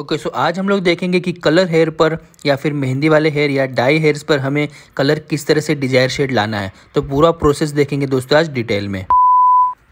Okay okay, सो so आज हम लोग देखेंगे कि कलर हेयर पर या फिर मेहंदी वाले हेयर या डाई हेयर्स पर हमें कलर किस तरह से डिजायर शेड लाना है तो पूरा प्रोसेस देखेंगे दोस्तों आज डिटेल में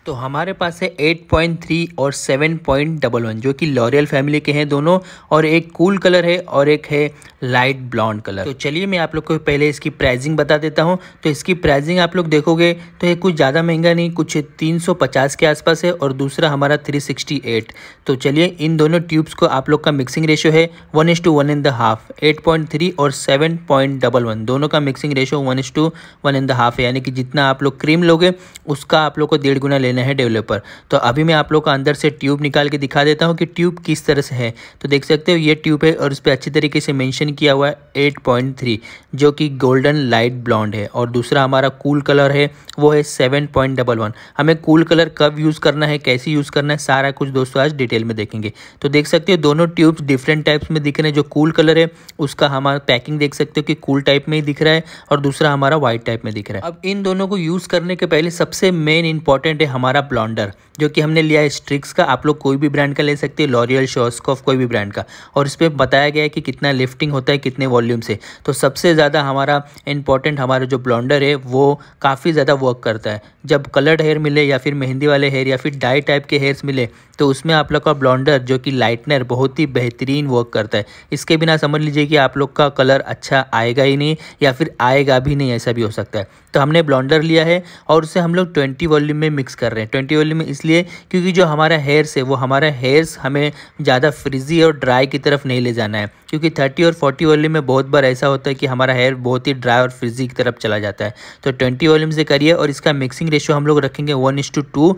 तो हमारे पास है 8.3 और 7.11 जो कि लॉरियल फैमिली के हैं दोनों और एक कूल cool कलर है और एक है लाइट ब्लॉन्ड कलर तो चलिए मैं आप लोग को पहले इसकी प्राइसिंग बता देता हूँ तो इसकी प्राइसिंग आप लोग देखोगे तो ये कुछ ज़्यादा महंगा नहीं कुछ 350 के आसपास है और दूसरा हमारा 368 तो चलिए इन दोनों ट्यूब्स को आप लोग का मिक्सिंग रेशो है one is to one and the half eight point three और सेवन पॉइंट डबल वन दोनों का mixing ratio one is to one and the half है यानी कि जितना आप लोग क्रीम लोगे उसका आप लोग को डेढ़ गुना लेना देना है डेवलपर तो अभी मैं आप लोग का अंदर से ट्यूब निकाल के दिखा देता हूँ कि ट्यूब किस तरह से है तो देख सकते हो ये ट्यूब है और उस पर अच्छी तरीके से मैंशन किया हुआ है 8.3 जो कि गोल्डन लाइट ब्लॉन्ड है और दूसरा हमारा कूल कलर है वो है 7.11 हमें कूल कलर कब यूज़ करना है कैसे यूज़ करना है सारा कुछ दोस्तों आज डिटेल में देखेंगे तो देख सकते हो दोनों ट्यूब्स डिफरेंट टाइप्स में दिख रहे हैं जो कूल कलर है उसका हमारा पैकिंग देख सकते हो कि कूल टाइप में ही दिख रहा है और दूसरा हमारा व्हाइट टाइप में दिख रहा है अब इन दोनों को यूज़ करने के पहले सबसे मेन इंपॉर्टेंट है हमारा हमारा प्लॉन्डर जो कि हमने लिया है स्ट्रिक्स का आप लोग कोई भी ब्रांड का ले सकते हैं लॉरियल शॉस्कॉफ कोई भी ब्रांड का और इस पर बताया गया है कि कितना लिफ्टिंग होता है कितने वॉल्यूम से तो सबसे ज़्यादा हमारा इंपॉर्टेंट हमारा जो ब्लॉन्डर है वो काफ़ी ज़्यादा वर्क करता है जब कलर्ड हेयर मिले या फिर मेहंदी वाले हेयर या फिर डाई टाइप के हेयर्स मिले तो उसमें आप लोग का ब्लॉन्डर जो कि लाइटनर बहुत ही बेहतरीन वर्क करता है इसके बिना समझ लीजिए कि आप लोग का कलर अच्छा आएगा ही नहीं या फिर आएगा भी नहीं ऐसा भी हो सकता है तो हमने ब्लॉन्डर लिया है और उसे हम लोग ट्वेंटी वॉल्यूम में मिक्स कर रहे हैं रहे हैं ट्वेंटी ऑयल में इसलिए क्योंकि जो हमारा हेयर्स है वो हमारा हेयर्स हमें ज़्यादा फ्रिजी और ड्राई की तरफ नहीं ले जाना है क्योंकि थर्टी और फोर्टी ऑयल में बहुत बार ऐसा होता है कि हमारा हेयर बहुत ही ड्राई और फ्रिजी की तरफ चला जाता है तो ट्वेंटी वॉल्यूम से करिए और इसका मिक्सिंग रेशियो हम लोग रखेंगे वन इस टू टू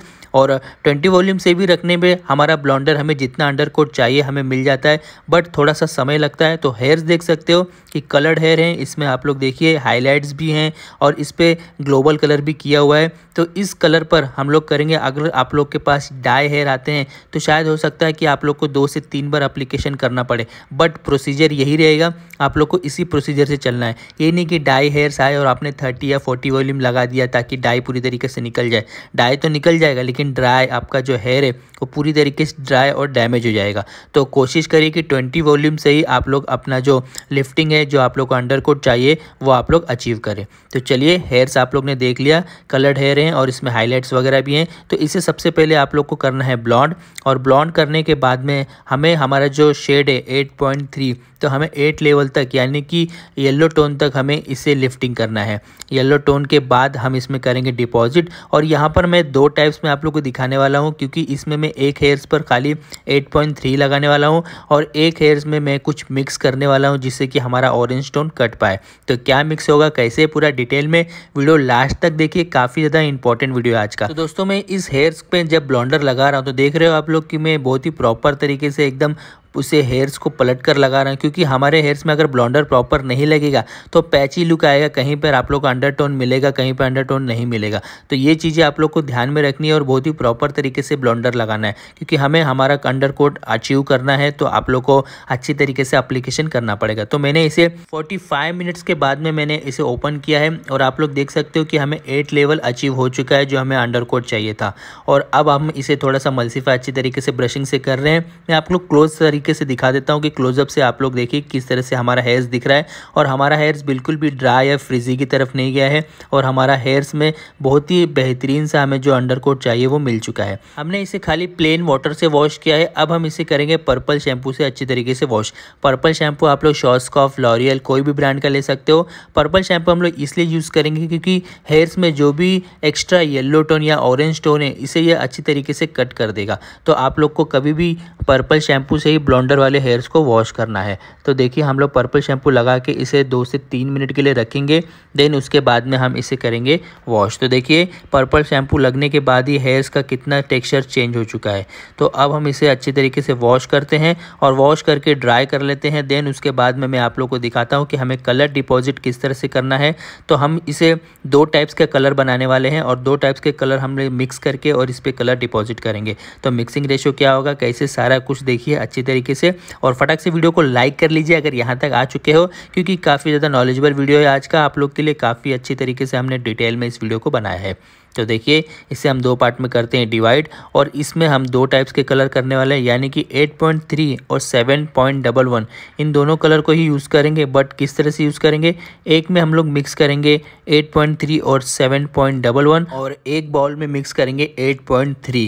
और ट्वेंटी वॉल्यूम से भी रखने में हमारा ब्लॉन्डर हमें जितना अंडर कोट चाहिए हमें मिल जाता है बट थोड़ा सा समय लगता है तो हेयर्स देख सकते हो कि कलर्ड हेयर हैं इसमें आप लोग देखिए हाईलाइट्स भी हैं और इस पर ग्लोबल कलर भी किया हुआ है तो इस कलर पर हम लोग लोग करेंगे अगर आप लोग के पास डाई हेयर आते हैं तो शायद हो सकता है कि आप लोग को दो से तीन बार अप्लीकेशन करना पड़े बट प्रोसीजर यही रहेगा आप लोग को इसी प्रोसीजर से चलना है ये नहीं कि डाई हेयर्स आए और आपने थर्टी या फोर्टी वॉल्यूम लगा दिया ताकि डाई पूरी तरीके से निकल जाए डाई तो निकल जाएगा लेकिन ड्राई आपका जो हेयर है वो पूरी तरीके से ड्राई और डैमेज हो जाएगा तो कोशिश करिए कि ट्वेंटी वॉल्यूम से ही आप लोग अपना जो लिफ्टिंग है जो आप लोग को अंडर कोट चाहिए वो आप लोग अचीव करें तो चलिए हेयर्स आप लोग ने देख लिया कलर्ड हेयर हैं और इसमें हाईलाइट्स वगैरह भी हैं तो इसे सबसे पहले आप लोग को करना है ब्लॉन्ड और ब्लॉन्ड करने के बाद में हमें हमारा जो शेड है 8.3 तो हमें एट लेवल तक यानी कि येलो टोन तक हमें इसे लिफ्टिंग करना है येलो टोन के बाद हम इसमें करेंगे डिपॉजिट और यहाँ पर मैं दो टाइप्स में आप लोग को दिखाने वाला हूँ क्योंकि इसमें मैं एक हेयर्स पर खाली 8.3 लगाने वाला हूँ और एक हेयर्स में मैं कुछ मिक्स करने वाला हूँ जिससे कि हमारा ऑरेंज टोन कट पाए तो क्या मिक्स होगा कैसे पूरा डिटेल में वीडियो लास्ट तक देखिए काफ़ी ज़्यादा इंपॉर्टेंट वीडियो है आज का तो दोस्तों दोस्तों मैं इस हेयर पे जब ब्लॉन्डर लगा रहा हूँ तो देख रहे हो आप लोग कि मैं बहुत ही प्रॉपर तरीके से एकदम उसे हेयर्स को पलट कर लगा रहे हैं क्योंकि हमारे हेयर्स में अगर ब्लॉन्डर प्रॉपर नहीं लगेगा तो पैची लुक आएगा कहीं पर आप लोग को अंडरटोन मिलेगा कहीं पर अंडरटोन नहीं मिलेगा तो ये चीज़ें आप लोग को ध्यान में रखनी है और बहुत ही प्रॉपर तरीके से ब्लॉन्डर लगाना है क्योंकि हमें हमारा अंडर कोट अचीव करना है तो आप लोग को अच्छी तरीके से अप्लीकेशन करना पड़ेगा तो मैंने इसे फोर्टी मिनट्स के बाद में मैंने इसे ओपन किया है और आप लोग देख सकते हो कि हमें एट लेवल अचीव हो चुका है जो हमें अंडर कोट चाहिए था और अब हम इसे थोड़ा सा मल्सीफा अच्छी तरीके से ब्रशिंग से कर रहे हैं मैं आप लोग क्लोज तरीके तरीके से दिखा देता हूँ कि क्लोजअप से आप लोग देखिए किस तरह से हमारा हेयर्स दिख रहा है और हमारा हेयर्स बिल्कुल भी ड्राई या फ्रिजी की तरफ नहीं गया है और हमारा हेयर्स में बहुत ही बेहतरीन सा हमें जो अंडर कोट चाहिए वो मिल चुका है हमने इसे खाली प्लेन वाटर से वॉश किया है अब हम इसे करेंगे पर्पल शैम्पू से अच्छी तरीके से वॉश पर्पल शैम्पू आप लोग शॉस्कॉफ लॉरियल कोई भी ब्रांड का ले सकते हो पर्पल शैम्पू हम लोग इसलिए यूज़ करेंगे क्योंकि हेयर्स में जो भी एक्स्ट्रा येलो टोन या ऑरेंज टोन है इसे यह अच्छी तरीके से कट कर देगा तो आप लोग को कभी भी पर्पल शैम्पू से ही ब्लॉन्डर वाले हेयर्स को वॉश करना है तो देखिए हम लोग पर्पल शैम्पू लगा के इसे दो से तीन मिनट के लिए रखेंगे देन उसके बाद में हम इसे करेंगे वॉश तो देखिए पर्पल शैम्पू लगने के बाद ही हेयर्स का कितना टेक्स्चर चेंज हो चुका है तो अब हम इसे अच्छी तरीके से वॉश करते हैं और वॉश करके ड्राई कर लेते हैं देन उसके बाद में मैं आप लोग को दिखाता हूँ कि हमें कलर डिपॉजिट किस तरह से करना है तो हम इसे दो टाइप्स के कलर बनाने वाले हैं और दो टाइप्स के कलर हमने मिक्स करके और इस पर कलर डिपॉजिट करेंगे तो मिक्सिंग रेशो क्या होगा कैसे सारा कुछ देखिए अच्छी तरीके तरीके से और फटाक से वीडियो को लाइक कर लीजिए अगर यहाँ तक आ चुके हो क्योंकि काफ़ी ज़्यादा नॉलेजबल वीडियो है आज का आप लोग के लिए काफ़ी अच्छी तरीके से हमने डिटेल में इस वीडियो को बनाया है तो देखिए इसे हम दो पार्ट में करते हैं डिवाइड और इसमें हम दो टाइप्स के कलर करने वाले हैं यानी कि 8.3 और 7.11 इन दोनों कलर को ही यूज़ करेंगे बट किस तरह से यूज़ करेंगे एक में हम लोग मिक्स करेंगे 8.3 और 7.11 और एक बॉल में मिक्स करेंगे 8.3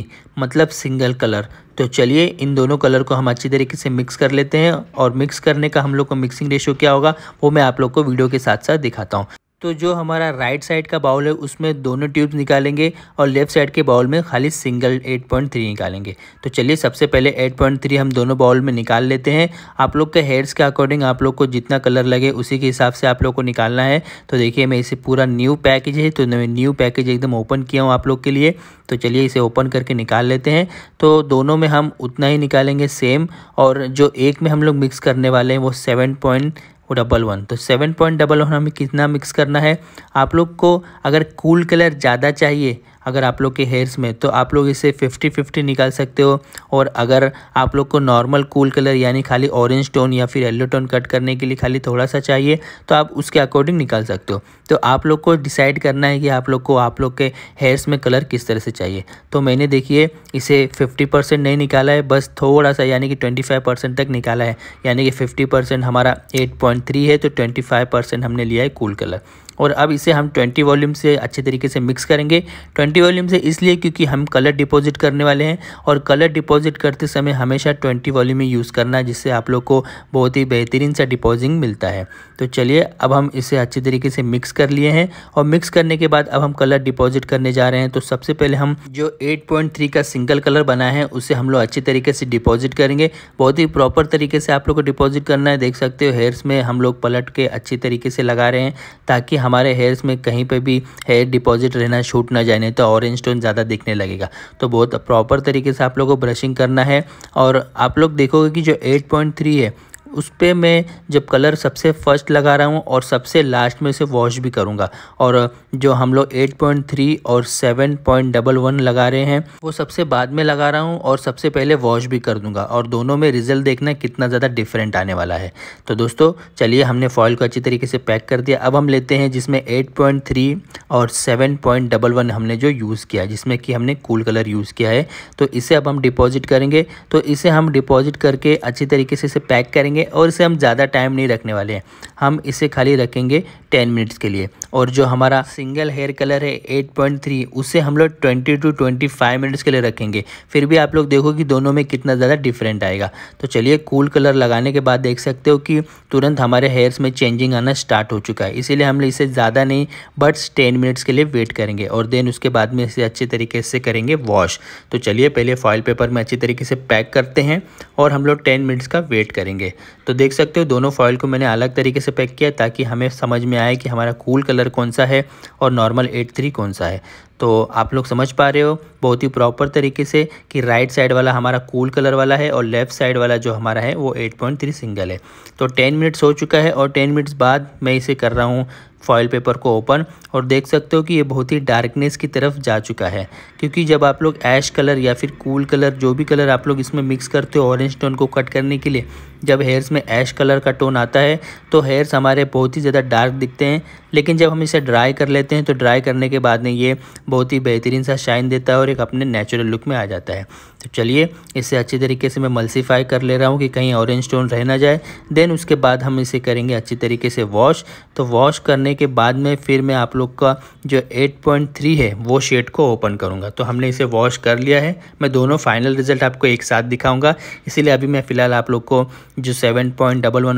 मतलब सिंगल कलर तो चलिए इन दोनों कलर को हम अच्छी तरीके से मिक्स कर लेते हैं और मिक्स करने का हम लोग को मिक्सिंग रेशियो क्या होगा वो मैं आप लोग को वीडियो के साथ साथ दिखाता हूँ तो जो हमारा राइट साइड का बाउल है उसमें दोनों ट्यूब्स निकालेंगे और लेफ्ट साइड के बाउल में खाली सिंगल 8.3 निकालेंगे तो चलिए सबसे पहले 8.3 हम दोनों बाउल में निकाल लेते हैं आप लोग के हेयर्स के अकॉर्डिंग आप लोग को जितना कलर लगे उसी के हिसाब से आप लोग को निकालना है तो देखिए मैं इसे पूरा न्यू पैकेज है तो मैं न्यू पैकेज एकदम ओपन किया हूँ आप लोग के लिए तो चलिए इसे ओपन करके निकाल लेते हैं तो दोनों में हम उतना ही निकालेंगे सेम और जो एक में हम लोग मिक्स करने वाले हैं वो सेवन पॉइंट डबल वन तो सेवन पॉइंट डबल वन हमें कितना मिक्स करना है आप लोग को अगर कूल कलर ज़्यादा चाहिए अगर आप लोग के हेयर्स में तो आप लोग इसे फिफ्टी फिफ्टी निकाल सकते हो और अगर आप लोग को नॉर्मल कूल कलर यानी खाली ऑरेंज टोन या फिर येल्लो टोन कट करने के लिए खाली थोड़ा सा चाहिए तो आप उसके अकॉर्डिंग निकाल सकते हो तो आप लोग को डिसाइड करना है कि आप लोग को आप लोग के हेयर्स में कलर किस तरह से चाहिए तो मैंने देखिए इसे फिफ्टी परसेंट नहीं निकाला है बस थोड़ा सा यानी कि ट्वेंटी फाइव परसेंट तक निकाला है यानी कि फिफ्टी परसेंट हमारा एट पॉइंट थ्री है तो ट्वेंटी फाइव परसेंट हमने लिया है कूल कलर और अब इसे हम 20 वॉल्यूम से अच्छे तरीके से मिक्स करेंगे 20 वॉल्यूम से इसलिए क्योंकि हम कलर डिपॉजिट करने वाले हैं और कलर डिपॉजिट करते समय हमेशा 20 वॉल्यूम ही यूज़ करना है जिससे आप लोग को बहुत ही बेहतरीन सा डिपॉजिंग मिलता है तो चलिए अब हम इसे अच्छे तरीके से मिक्स कर लिए हैं और मिक्स करने के बाद अब हम कलर डिपॉजिट करने जा रहे हैं तो सबसे पहले हम जो एट का सिंगल कलर बना है उसे हम लोग अच्छे तरीके से डिपॉजिट करेंगे बहुत ही प्रॉपर तरीके से आप लोग को डिपॉजिट करना है देख सकते हो हेयर्स में हम लोग पलट के अच्छे तरीके से लगा रहे हैं ताकि हमारे हेयर्स में कहीं पे भी हेयर डिपॉजिट रहना छूट ना जाए नहीं तो ऑरेंज टोन ज़्यादा दिखने लगेगा तो बहुत प्रॉपर तरीके से आप लोगों को ब्रशिंग करना है और आप लोग देखोगे कि जो 8.3 है उस पर मैं जब कलर सबसे फर्स्ट लगा रहा हूँ और सबसे लास्ट में उसे वॉश भी करूँगा और जो हम लोग 8.3 और 7.11 लगा रहे हैं वो सबसे बाद में लगा रहा हूँ और सबसे पहले वॉश भी कर दूंगा और दोनों में रिजल्ट देखना कितना ज़्यादा डिफरेंट आने वाला है तो दोस्तों चलिए हमने फॉइल को अच्छी तरीके से पैक कर दिया अब हम लेते हैं जिसमें 8.3 और 7.11 हमने जो यूज़ किया जिसमें कि हमने कूल कलर यूज़ किया है तो इसे अब हम डिपॉजिट करेंगे तो इसे हम डिपॉजिट करके अच्छी तरीके से इसे पैक करेंगे और इसे हम ज़्यादा टाइम नहीं रखने वाले हैं हम इसे खाली रखेंगे टेन मिनट्स के लिए और जो हमारा सिंगल हेयर कलर है 8.3 उसे हम लोग 20 टू 25 मिनट्स के लिए रखेंगे फिर भी आप लोग देखो कि दोनों में कितना ज़्यादा डिफरेंट आएगा तो चलिए कूल कलर लगाने के बाद देख सकते हो कि तुरंत हमारे हेयर्स में चेंजिंग आना स्टार्ट हो चुका है इसीलिए हम इसे ज़्यादा नहीं बट टेन मिनट्स के लिए वेट करेंगे और देन उसके बाद में इसे अच्छे तरीके से करेंगे वॉश तो चलिए पहले फॉइल पेपर में अच्छे तरीके से पैक करते हैं और हम लोग टेन मिनट्स का वेट करेंगे तो देख सकते हो दोनों फॉइल को मैंने अलग तरीके से पैक किया ताकि हमें समझ में आए कि हमारा कूल कलर कौन सा है और नॉर्मल एट थ्री कौन सा है तो आप लोग समझ पा रहे हो बहुत ही प्रॉपर तरीके से कि राइट साइड वाला हमारा कूल कलर वाला है और लेफ्ट साइड वाला जो हमारा है वो 8.3 सिंगल है तो 10 मिनट्स हो चुका है और 10 मिनट्स बाद मैं इसे कर रहा हूँ फॉयल पेपर को ओपन और देख सकते हो कि ये बहुत ही डार्कनेस की तरफ जा चुका है क्योंकि जब आप लोग ऐश कलर या फिर कूल कलर जो भी कलर आप लोग इसमें मिक्स करते हो ऑरेंज टोन को कट करने के लिए जब हेयर्स में ऐश कलर का टोन आता है तो हेयर्स हमारे बहुत ही ज़्यादा डार्क दिखते हैं लेकिन जब हम इसे ड्राई कर लेते हैं तो ड्राई करने के बाद में ये बहुत ही बेहतरीन सा शाइन देता है और एक अपने नेचुरल लुक में आ जाता है तो चलिए इसे अच्छी तरीके से मैं मल्सीफाई कर ले रहा हूँ कि कहीं ऑरेंज स्टोन रह ना जाए देन उसके बाद हम इसे करेंगे अच्छी तरीके से वॉश तो वॉश करने के बाद में फिर मैं आप लोग का जो 8.3 है वो शेड को ओपन करूँगा तो हमने इसे वॉश कर लिया है मैं दोनों फाइनल रिजल्ट आपको एक साथ दिखाऊँगा इसीलिए अभी मैं फ़िलहाल आप लोग को जो सेवन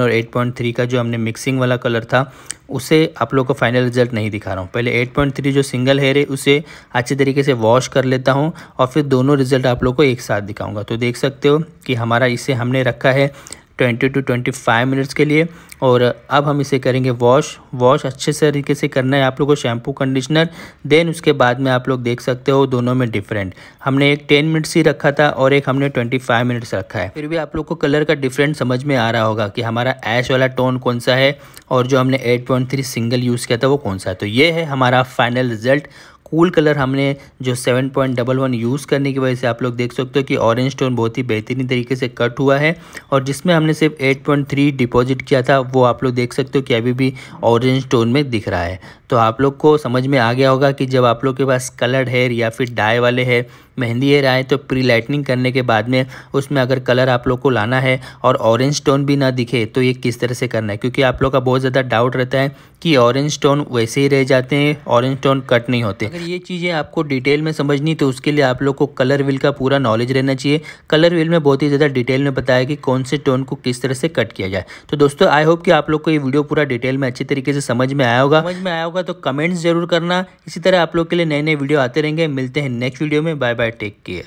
और एट का जो हमने मिक्सिंग वाला कलर था उसे आप लोग को फाइनल रिजल्ट नहीं दिखा रहा हूँ पहले 8.3 जो सिंगल हेयर है उसे अच्छे तरीके से वॉश कर लेता हूँ और फिर दोनों रिजल्ट आप लोग को एक साथ दिखाऊंगा तो देख सकते हो कि हमारा इसे हमने रखा है 20 टू 25 मिनट्स के लिए और अब हम इसे करेंगे वॉश वॉश अच्छे से तरीके से करना है आप लोगों को शैम्पू कंडीशनर देन उसके बाद में आप लोग देख सकते हो दोनों में डिफरेंट हमने एक 10 मिनट्स ही रखा था और एक हमने 25 मिनट्स रखा है फिर भी आप लोग को कलर का डिफरेंट समझ में आ रहा होगा कि हमारा ऐश वाला टोन कौन सा है और जो हमने एट सिंगल यूज़ किया था वो कौन सा है तो ये है हमारा फाइनल रिजल्ट कूल कलर हमने जो seven point double one use करने की वजह से आप लोग देख सकते हो कि ऑरेंज स्टोन बहुत ही बेहतरीन तरीके से कट हुआ है और जिसमें हमने सिर्फ एट पॉइंट थ्री डिपॉजिट किया था वो आप लोग देख सकते हो कि अभी भी ऑरेंज स्टोन में दिख रहा है तो आप लोग को समझ में आ गया होगा कि जब आप लोग के पास कलर्ड हेयर या फिर डाई वाले हेयर मेहंदी रहा है तो प्री लाइटनिंग करने के बाद में उसमें अगर कलर आप लोग को लाना है और ऑरेंज स्टोन भी ना दिखे तो ये किस तरह से करना है क्योंकि आप लोग का बहुत ज़्यादा डाउट रहता है कि ऑरेंज टोन वैसे ही रह जाते हैं ऑरेंज टोन कट नहीं होते अगर ये चीज़ें आपको डिटेल में समझनी तो उसके लिए आप लोग को कलर व्हील का पूरा नॉलेज रहना चाहिए कलर व्हील में बहुत ही ज़्यादा डिटेल में बताया कि कौन से टोन को किस तरह से कट किया जाए तो दोस्तों आई होप कि आप लोग को ये वीडियो पूरा डिटेल में अच्छी तरीके से समझ में आया होगा समझ में आया होगा तो कमेंट्स जरूर करना इसी तरह आप लोग के लिए नए नए वीडियो आते रहेंगे मिलते हैं नेक्स्ट वीडियो में bye bye Bye take care.